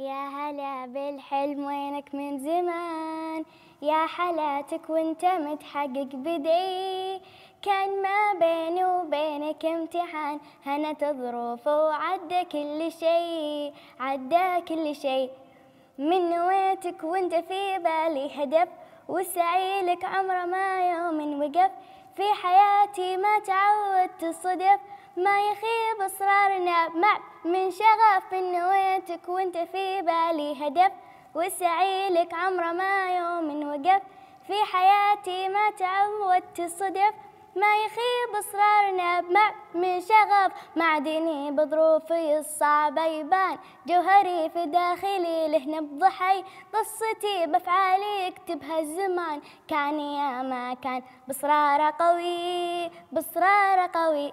يا هلا بالحلم وينك من زمان يا حلاتك وانت متحقق بدي كان ما بيني وبينك امتحان هنت الظروف وعدى كل شي عدى كل شي من نويتك وانت في بالي هدف والسعي لك عمره ما يوم وقف في حياتي ما تعودت الصدف ما يخيب اصرارنا مع من شغف نويتك وانت في بالي هدف والسعي لك عمره ما يوم وقف في حياتي ما تعودت الصدف ما يخيب اصرارنا بمع من شغف معدني بظروفي الصعبة يبان جوهري في داخلي لهنا بضحي قصتي بافعالي يكتبها الزمان كان يا ما كان باصراره قوي باصراره قوي